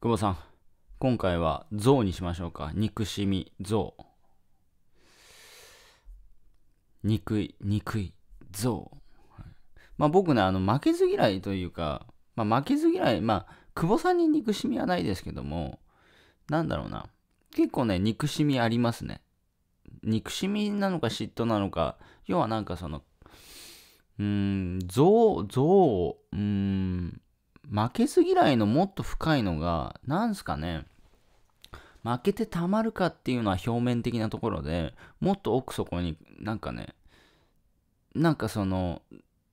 久保さん、今回は象にしましょうか。憎しみ、像憎い、憎い、像まあ僕ね、あの、負けず嫌いというか、まあ負けず嫌い、まあ、久保さんに憎しみはないですけども、なんだろうな。結構ね、憎しみありますね。憎しみなのか嫉妬なのか、要はなんかその、うーん、象、象、うーん、負けず嫌いのもっと深いのが、なんすかね、負けてたまるかっていうのは表面的なところでもっと奥底になんかね、なんかその、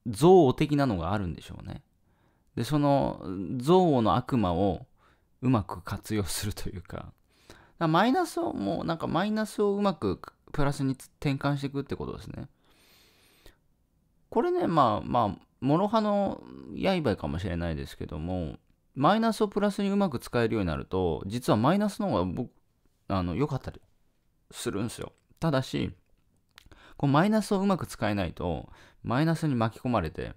憎悪的なのがあるんでしょうね。で、その憎悪の悪魔をうまく活用するというか、かマイナスをもうなんかマイナスをうまくプラスに転換していくってことですね。これね、まあまあ、諸刃の刃かもしれないですけどもマイナスをプラスにうまく使えるようになると実はマイナスの方が僕あの良かったりするんですよただしこうマイナスをうまく使えないとマイナスに巻き込まれて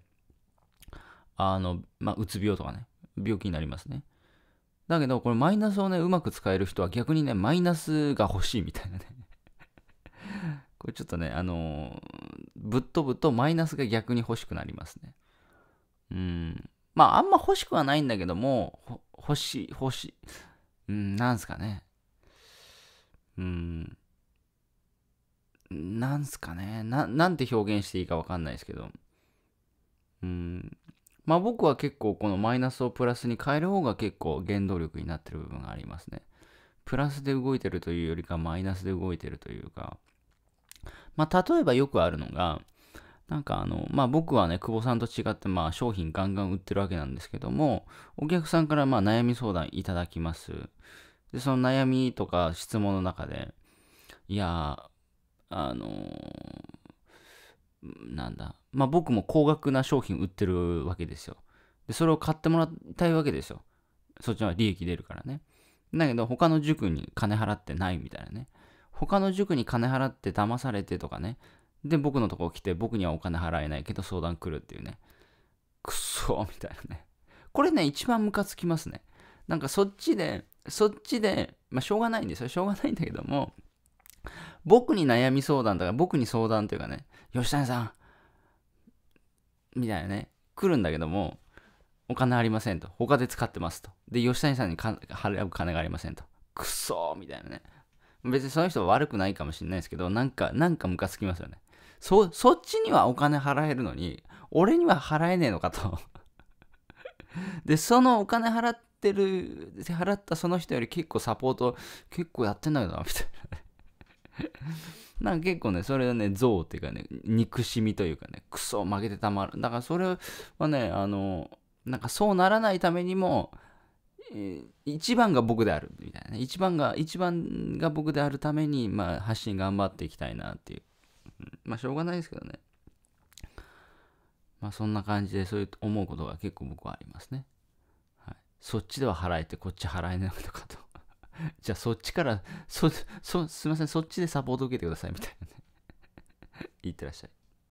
あの、まあ、うつ病とかね病気になりますねだけどこれマイナスをねうまく使える人は逆にねマイナスが欲しいみたいなねこれちょっとねあのぶっ飛ぶとマイナスが逆に欲しくなりますねうん。まあ、あんま欲しくはないんだけども、欲しい、欲しい。うん、なんすかね。うん。なんすかね。な、なんて表現していいかわかんないですけど。うん。まあ僕は結構このマイナスをプラスに変える方が結構原動力になってる部分がありますね。プラスで動いてるというよりかマイナスで動いてるというか。まあ例えばよくあるのが、なんかあの、まあ僕はね、久保さんと違ってまあ商品ガンガン売ってるわけなんですけども、お客さんからまあ悩み相談いただきます。で、その悩みとか質問の中で、いやあのー、なんだ、まあ僕も高額な商品売ってるわけですよ。で、それを買ってもらいたいわけですよ。そっちは利益出るからね。だけど他の塾に金払ってないみたいなね。他の塾に金払って騙されてとかね、で、僕のとこ来て、僕にはお金払えないけど相談来るっていうね。くそみたいなね。これね、一番ムカつきますね。なんかそっちで、そっちで、まあしょうがないんですよ。しょうがないんだけども、僕に悩み相談だから、僕に相談というかね、吉谷さん、みたいなね、来るんだけども、お金ありませんと。他で使ってますと。で、吉谷さんに払う金がありませんと。くそみたいなね。別にその人は悪くないかもしれないですけど、なんか、なんかムカつきますよね。そ、そっちにはお金払えるのに、俺には払えねえのかと で、そのお金払ってる、払ったその人より結構サポート、結構やってんだけどな、みたいな、なんか結構ね、それはね、憎悪っていうかね、憎しみというかね、クソ負けてたまる。だからそれはね、あの、なんかそうならないためにも、一番が僕であるみたいな、ね、一番が一番が僕であるために、まあ、発信頑張っていきたいなっていうまあしょうがないですけどね。まあそんな感じでそういう思うことが結構僕はありますね。はい、そっちでは払えてこっち払えないのかと。じゃあそっちから、そ、そ、すいません、そっちでサポート受けてくださいみたいなね。い ってらっしゃい。